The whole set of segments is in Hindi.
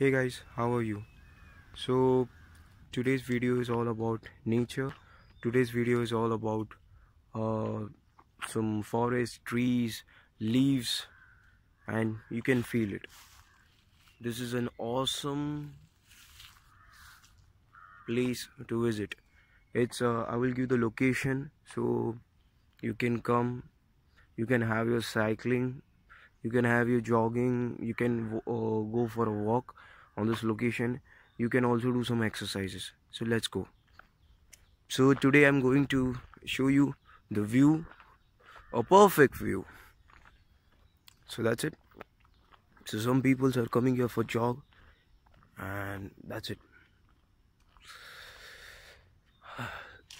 hey guys how are you so today's video is all about nature today's video is all about uh, some forest trees leaves and you can feel it this is an awesome place to visit it's uh, I will give the location so you can come you can have your cycling you can have your jogging you can uh, go for a walk on this location you can also do some exercises so let's go so today I'm going to show you the view a perfect view so that's it so some people are coming here for jog and that's it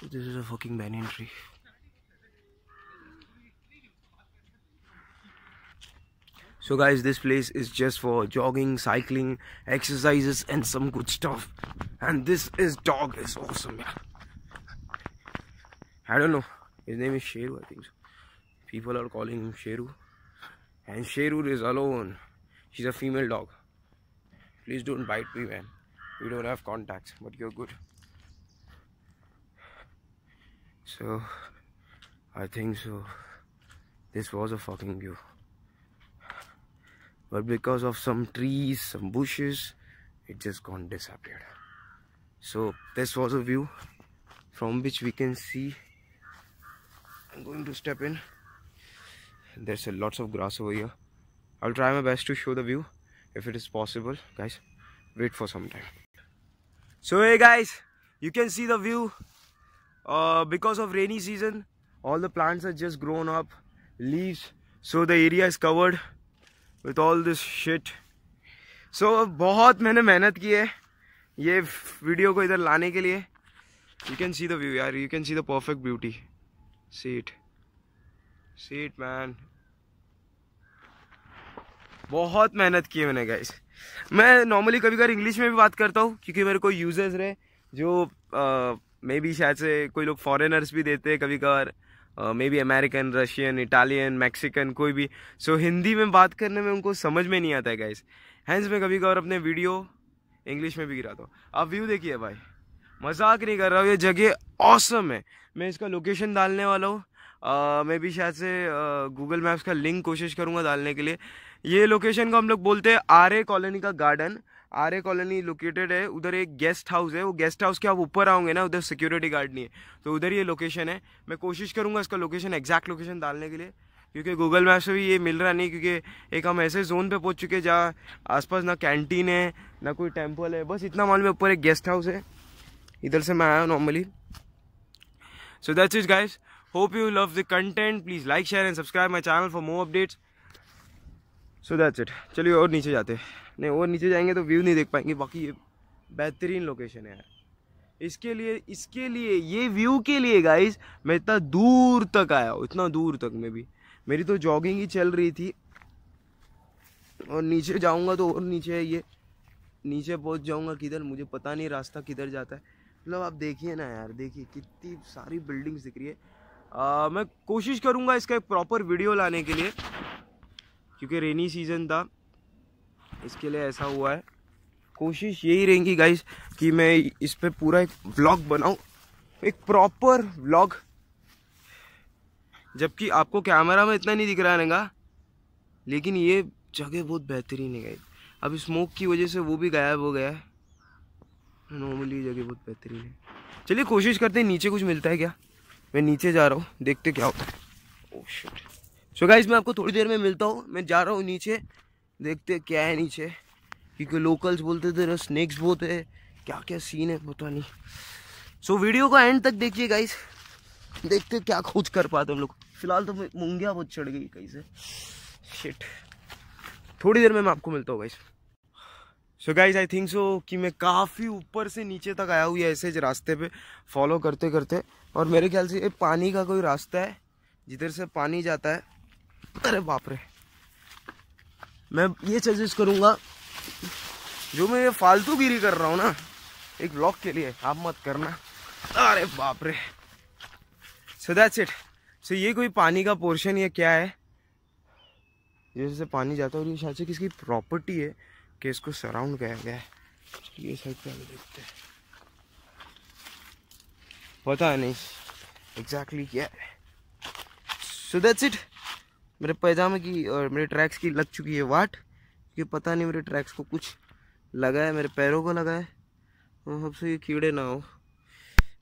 this is a fucking banyan tree so guys this place is just for jogging cycling exercises and some good stuff and this is dog is awesome yeah i don't know his name is sheru i think so. people are calling him sheru and sheru is alone she's a female dog please don't bite me man we don't have contacts but you're good so i think so this was a fucking view but because of some trees some bushes it just gone disappeared so this was a view from which we can see I'm going to step in there's a lots of grass over here I'll try my best to show the view if it is possible guys wait for some time so hey guys you can see the view uh, because of rainy season all the plants are just grown up leaves so the area is covered with all this shit so बहुत मैंने मेहनत की है ये वीडियो को इधर लाने के लिए you can see the view यार you can see the perfect beauty seat seat man बहुत मेहनत की है मैंने गाइस मैं नॉर्मली कभी कभी इंग्लिश में भी बात करता हूँ क्योंकि मेरे को यूजर्स रहे जो मे uh, बी शायद से कोई लोग फॉरेनर्स भी देते हैं कभी कभार maybe American Russian Italian Mexican कोई भी सो so, हिंदी में बात करने में उनको समझ में नहीं आता है गाइस हैंस में कभी कभार अपने वीडियो इंग्लिश में भी गिराता हूँ आप व्यू देखिए भाई मजाक नहीं कर रहा हूँ ये जगह ऑसम है मैं इसका लोकेशन डालने वाला हूँ मैं भी शायद से गूगल मैप्स का लिंक कोशिश करूँगा डालने के लिए ये लोकेशन को हम लोग बोलते हैं आर ए कॉलोनी का गार्डन ए कॉलोनी लोकेटेड है उधर एक गेस्ट हाउस है वो गेस्ट हाउस के आप ऊपर आओगे ना उधर सिक्योरिटी गार्ड नहीं है तो उधर ये लोकेशन है मैं कोशिश करूँगा इसका लोकेशन एग्जैक्ट लोकेशन डालने के लिए क्योंकि गूगल मैप से भी ये मिल रहा नहीं क्योंकि एक हम ऐसे जोन पे पहुंच चुके हैं जहाँ आसपास ना कैंटीन है ना कोई टेम्पल है बस इतना मालूम है ऊपर एक गेस्ट हाउस है इधर से मैं आया normally so that's is guys hope you love the content please like share and subscribe my channel for more updates so that's it चलिए और नीचे जाते हैं नहीं और नीचे जाएंगे तो व्यू नहीं देख पाएंगे बाकी ये बेहतरीन लोकेशन है यार इसके लिए इसके लिए ये व्यू के लिए गाइस मैं इतना दूर तक आया हूँ इतना दूर तक मैं भी मेरी तो जॉगिंग ही चल रही थी और नीचे जाऊँगा तो और नीचे है ये नीचे पहुँच जाऊँगा किधर मुझे पता नहीं रास्ता किधर जाता है मतलब आप देखिए ना यार देखिए कितनी सारी बिल्डिंग्स दिख रही है आ, मैं कोशिश करूँगा इसका एक प्रॉपर वीडियो लाने के लिए क्योंकि रेनी सीज़न था इसके लिए ऐसा हुआ है कोशिश यही रहेगी गाइस कि मैं इस पर पूरा एक ब्लॉग बनाऊँ एक प्रॉपर ब्लॉग जबकि आपको कैमरा में इतना नहीं दिख रहा रहेगा लेकिन ये जगह बहुत बेहतरीन है गाइस अब स्मोक की वजह से वो भी गायब हो गया है नॉर्मली जगह बहुत बेहतरीन है चलिए कोशिश करते हैं नीचे कुछ मिलता है क्या मैं नीचे जा रहा हूँ देखते क्या होता है oh oh shit so so guys मैं आपको थोड़ी देर में मिलता हूँ मैं जा रहा हूँ नीचे देखते क्या है नीचे क्योंकि लोकल्स बोलते थे स्नैक्स बहुत है क्या क्या सीन है पता नहीं सो so, वीडियो को एंड तक देखिए गाइज देखते क्या खोज कर पाते हम लोग फिलहाल तो मुंगिया बहुत चढ़ गई कहीं से शिट थोड़ी देर में मैं आपको मिलता हूँ guys so guys I think so कि मैं काफ़ी ऊपर से नीचे तक आया हुई ऐसे रास्ते पे फॉलो करते करते और मेरे ख्याल से ये पानी का कोई रास्ता है जिधर से पानी जाता है अरे बाप रे मैं ये सजेस्ट करूंगा जो मैं ये फालतू गिरी कर रहा हूँ ना एक ब्लॉक के लिए आप मत करना अरे बाप रे सो दैट्स इट सो ये कोई पानी का पोर्शन या क्या है जैसे पानी जाता है और ये शायद से किसकी प्रॉपर्टी है कि इसको सराउंड किया गया है ये साइड पे देखते हैं पता नहीं एग्जैक्टली exactly क्या है सो दैट्स इट मेरे पैजामे की और मेरे ट्रैक्स की लग चुकी है वाट क्योंकि पता नहीं मेरे ट्रैक्स को कुछ लगा है मेरे पैरों को लगा है और हमसे ये कीड़े ना हो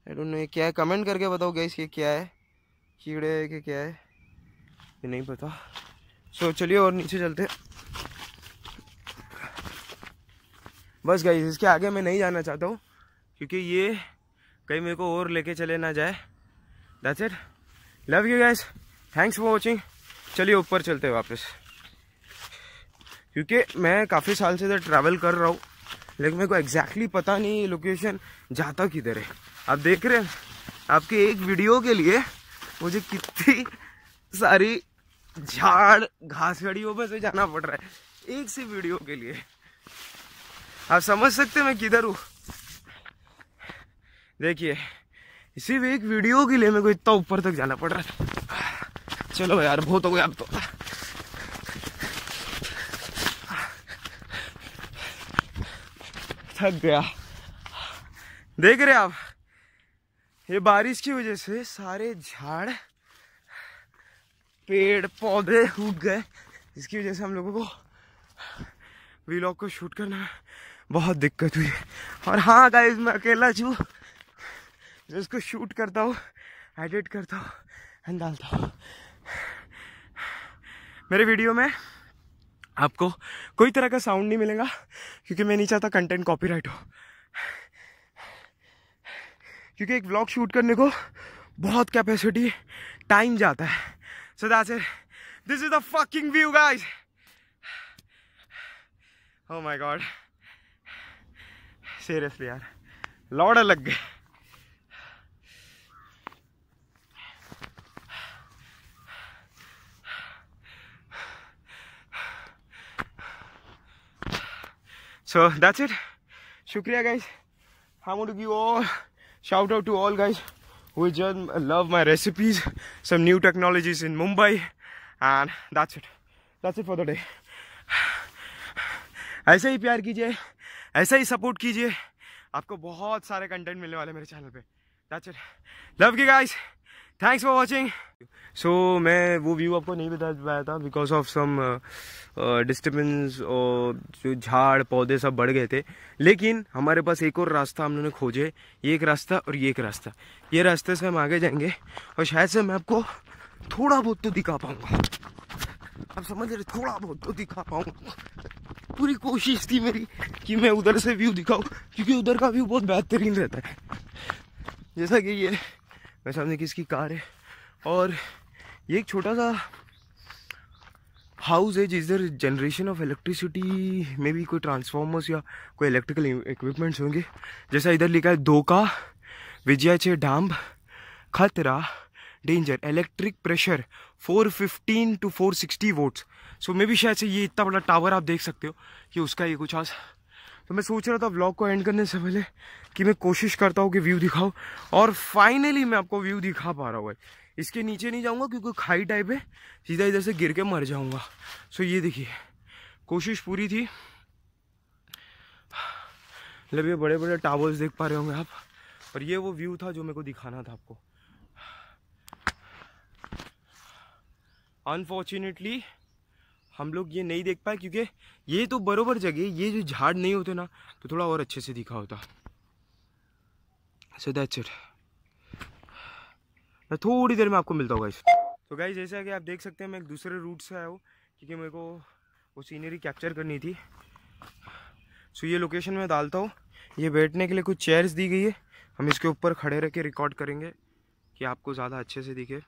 आई डोंट नो ये क्या है कमेंट करके बताओ गैस ये क्या है कीड़े है कि क्या है ये नहीं पता सो चलिए और नीचे चलते बस गई इसके आगे मैं नहीं जाना चाहता हूँ क्योंकि ये कहीं मेरे को और लेके चले ना जाए that's it love you guys thanks for watching चलिए ऊपर चलते हैं वापस क्योंकि मैं काफ़ी साल से इधर ट्रैवल कर रहा हूँ लेकिन मेरे को एग्जैक्टली पता नहीं लोकेशन जाता किधर है आप देख रहे हैं आपके एक वीडियो के लिए मुझे कितनी सारी झाड़ घास घड़ियों में से जाना पड़ रहा है एक सी वीडियो के लिए आप समझ सकते मैं किधर हूँ देखिए सिर्फ एक वीडियो के लिए मेरे को इतना ऊपर तक जाना पड़ रहा है चलो यार बहुत हो गया अब तो थक गया देख रहे आप ये बारिश की वजह से सारे झाड़ पेड़ पौधे उग गए इसकी वजह से हम लोगों को वीलॉग को शूट करना बहुत दिक्कत हुई और हाँ गाइज मैं अकेला छू जिसको शूट करता हूँ एडिट करता हूँ डालता हूँ मेरे वीडियो में आपको कोई तरह का साउंड नहीं मिलेगा क्योंकि मैं नहीं चाहता कंटेंट कॉपीराइट हो क्योंकि एक ब्लॉग शूट करने को बहुत कैपेसिटी टाइम जाता है so that's it this is the fucking view guys oh my god seriously यार लौड़ा लग गए सो दैट्स इट शुक्रिया guys how to give all shout out to all guys we जन love my recipes some new technologies in Mumbai and that's it that's it for the day ऐसे ही प्यार कीजिए ऐसे ही सपोर्ट कीजिए आपको बहुत सारे कंटेंट मिलने वाले मेरे चैनल पे दैट्स इट लव की guys thanks for watching so मैं वो व्यू आपको नहीं बता पाया था बिकॉज ऑफ सम डिस्टर्बेंस और जो झाड़ पौधे सब बढ़ गए थे लेकिन हमारे पास एक और रास्ता हम लोगों ने खोजे ये एक रास्ता और ये एक रास्ता ये रास्ते से हम आगे जाएंगे और शायद से मैं आपको थोड़ा बहुत तो दिखा पाऊंगा आप समझ रहे थोड़ा बहुत तो दिखा पाऊंगा पूरी कोशिश थी मेरी कि मैं उधर से व्यू दिखाऊँ क्योंकि उधर का व्यू बहुत बेहतरीन रहता है जैसा कि ये मेरे सामने किसकी कार है और ये एक छोटा सा हाउस है जिधर जनरेशन ऑफ इलेक्ट्रिसिटी में भी कोई ट्रांसफार्मर्स या कोई इलेक्ट्रिकल इक्विपमेंट्स होंगे जैसा इधर लिखा है धोखा विजया छे डाम्ब खतरा danger electric pressure 415 to 460 volts सो मे भी शायद से ये इतना बड़ा टावर आप देख सकते हो कि उसका ये कुछ आज तो मैं सोच रहा था व्लॉग को एंड करने से पहले कि मैं कोशिश करता हूँ कि व्यू दिखाओ और फाइनली मैं आपको व्यू दिखा पा रहा हूँ भाई इसके नीचे नहीं जाऊँगा क्योंकि खाई टाइप है सीधा इधर से गिर के मर जाऊँगा सो ये देखिए कोशिश पूरी थी मतलब ये बड़े बड़े टावर्स देख पा रहे होंगे आप और ये वो व्यू था जो मेरे को दिखाना था आपको अनफॉर्चुनेटली हम लोग ये नहीं देख पाए क्योंकि ये तो बरोबर जगह ये जो झाड़ नहीं होते ना तो थोड़ा और अच्छे से दिखा होता सो दैट्स इट मैं थोड़ी देर में आपको मिलता होगा इस तो गाई जैसा कि आप देख सकते हैं मैं एक दूसरे रूट से आया हूँ क्योंकि मेरे को वो सीनरी कैप्चर करनी थी सो ये लोकेशन में डालता हूँ ये बैठने के लिए कुछ चेयर्स दी गई है हम इसके ऊपर खड़े रह के रिकॉर्ड करेंगे कि आपको ज़्यादा अच्छे से दिखे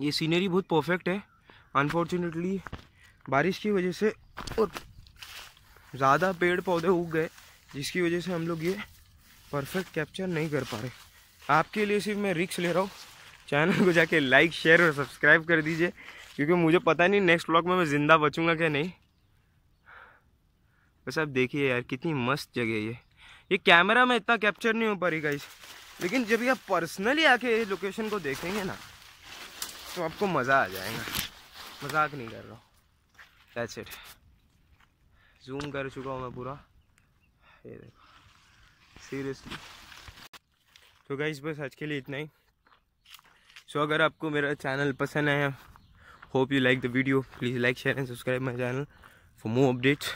ये सीनरी बहुत परफेक्ट है अनफॉर्चुनेटली बारिश की वजह से और ज़्यादा पेड़ पौधे उग गए जिसकी वजह से हम लोग ये परफेक्ट कैप्चर नहीं कर पा रहे आपके लिए सिर्फ मैं रिक्स ले रहा हूँ चैनल को जाके लाइक शेयर और सब्सक्राइब कर दीजिए क्योंकि मुझे पता नहीं नेक्स्ट ब्लॉग में मैं ज़िंदा बचूँगा क्या नहीं बस आप देखिए यार कितनी मस्त जगह ये ये कैमरा में इतना कैप्चर नहीं हो पा रही गाइस लेकिन जब आप पर्सनली आके लोकेशन को देखेंगे ना तो आपको मज़ा आ जाएगा मजाक नहीं कर रहा हूँ इट जूम कर चुका हूँ मैं पूरा ये देखो सीरियसली तो गाइज बस आज के लिए इतना ही सो so, अगर आपको मेरा चैनल पसंद आया hope you like the video please like share and subscribe my channel for more updates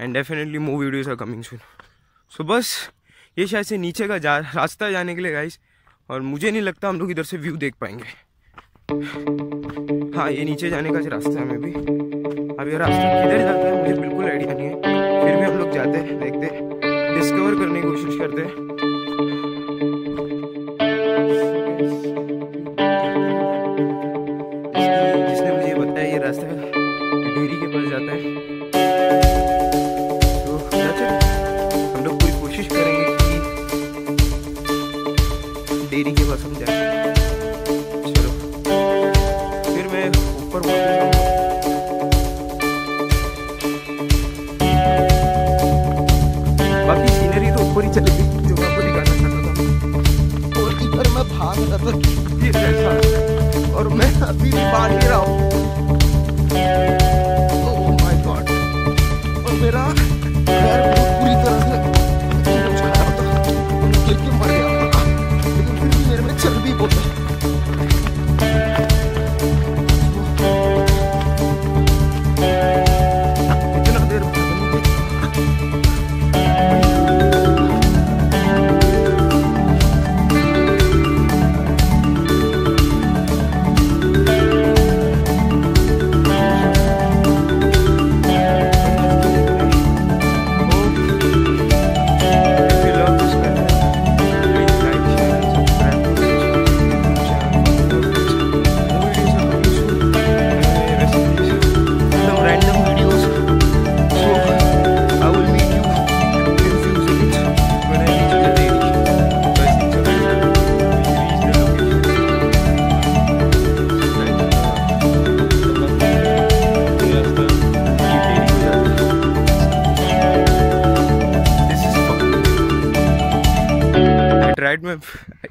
and definitely more videos are coming soon so बस ये शायद से नीचे का जा रास्ता जाने के लिए गाइस और मुझे नहीं लगता हम लोग इधर से व्यू देख पाएंगे हाँ ये नीचे जाने का रास्ता है मैं भी अब ये रास्ता किधर जाता है मुझे बिल्कुल आइडिया नहीं है फिर भी हम लोग जाते हैं देखते डिस्कवर करने की कोशिश करते हैं जिसने मुझे बताया ये रास्ता डेरी के पास जाता है ही और मैं अभी भी बाढ़ ही रहा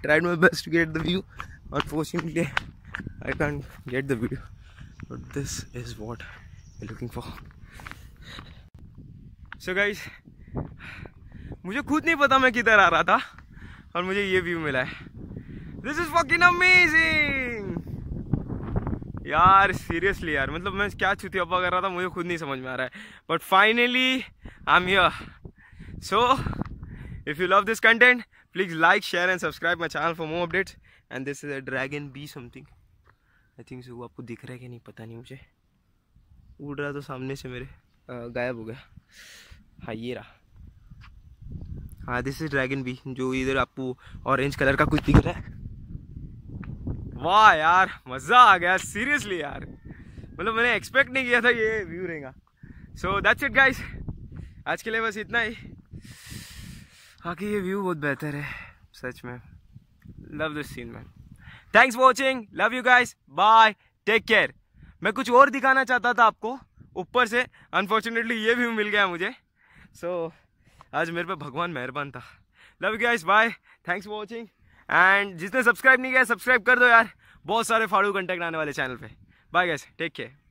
tried my best to get the view. Unfortunately, I can't get the video. But this is what we're looking for. So guys, मुझे खुद नहीं पता मैं किधर आ रहा था और मुझे ये व्यू मिला है दिस इज फकिंग अमेजिंग यार सीरियसली यार मतलब मैं क्या छुती अपा कर रहा था मुझे खुद नहीं समझ में आ रहा है but finally I am yo so if you love this content Please like, share and subscribe my channel for more updates. And this is a dragon bee something. I think so आपको दिख रहा है कि नहीं पता नहीं मुझे उड़ रहा तो सामने से मेरे गायब हो गया हाँ ये रहा हाँ दिस इज ड्रैगन बी जो इधर आपको ऑरेंज कलर का कुछ दिख रहा है वाह यार मज़ा आ गया सीरियसली यार मतलब मैंने एक्सपेक्ट नहीं किया था ये व्यू रहेगा सो दैट्स इट गाइस आज के लिए बस इतना ही बाकी हाँ, ये व्यू बहुत बेहतर है सच में love this scene man thanks watching love you guys bye take care मैं कुछ और दिखाना चाहता था आपको ऊपर से अनफॉर्चुनेटली ये भी मिल गया मुझे सो so, आज मेरे पे भगवान मेहरबान था love you guys bye thanks for watching and जिसने सब्सक्राइब नहीं किया सब्सक्राइब कर दो यार बहुत सारे फाड़ू कंटेक्ट आने वाले चैनल पे बाय गैस टेक केयर